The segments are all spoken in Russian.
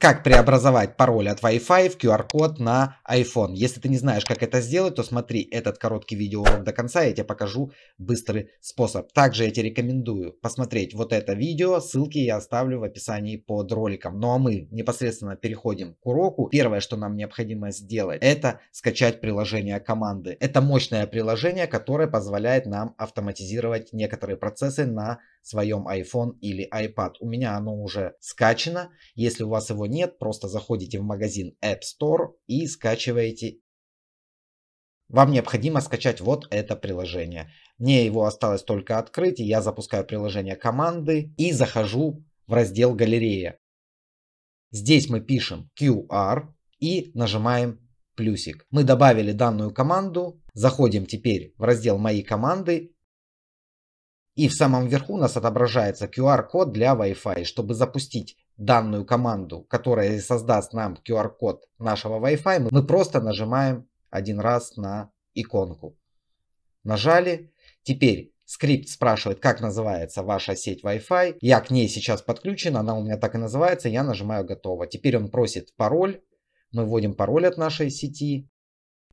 Как преобразовать пароль от Wi-Fi в QR-код на iPhone. Если ты не знаешь, как это сделать, то смотри этот короткий видеоурок до конца, я тебе покажу быстрый способ. Также я тебе рекомендую посмотреть вот это видео, ссылки я оставлю в описании под роликом. Ну а мы непосредственно переходим к уроку. Первое, что нам необходимо сделать, это скачать приложение команды. Это мощное приложение, которое позволяет нам автоматизировать некоторые процессы на своем iPhone или iPad. У меня оно уже скачано. Если у вас его нет, просто заходите в магазин App Store и скачиваете. Вам необходимо скачать вот это приложение. Мне его осталось только открыть, и я запускаю приложение команды и захожу в раздел галерея. Здесь мы пишем QR и нажимаем плюсик. Мы добавили данную команду, заходим теперь в раздел «Мои команды» И в самом верху у нас отображается QR-код для Wi-Fi. Чтобы запустить данную команду, которая создаст нам QR-код нашего Wi-Fi, мы просто нажимаем один раз на иконку. Нажали. Теперь скрипт спрашивает, как называется ваша сеть Wi-Fi. Я к ней сейчас подключен, она у меня так и называется. Я нажимаю «Готово». Теперь он просит пароль. Мы вводим пароль от нашей сети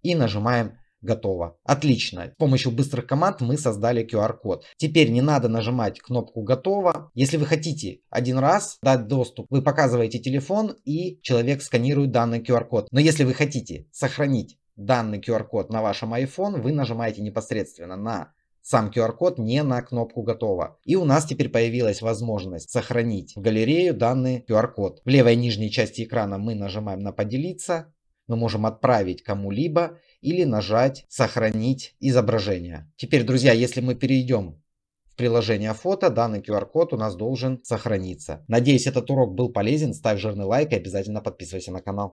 и нажимаем Готово. Отлично. С помощью быстрых команд мы создали QR-код. Теперь не надо нажимать кнопку «Готово». Если вы хотите один раз дать доступ, вы показываете телефон и человек сканирует данный QR-код. Но если вы хотите сохранить данный QR-код на вашем iPhone, вы нажимаете непосредственно на сам QR-код, не на кнопку «Готово». И у нас теперь появилась возможность сохранить в галерею данный QR-код. В левой нижней части экрана мы нажимаем на «Поделиться», мы можем отправить кому-либо или нажать «Сохранить изображение». Теперь, друзья, если мы перейдем в приложение фото, данный QR-код у нас должен сохраниться. Надеюсь, этот урок был полезен. Ставь жирный лайк и обязательно подписывайся на канал.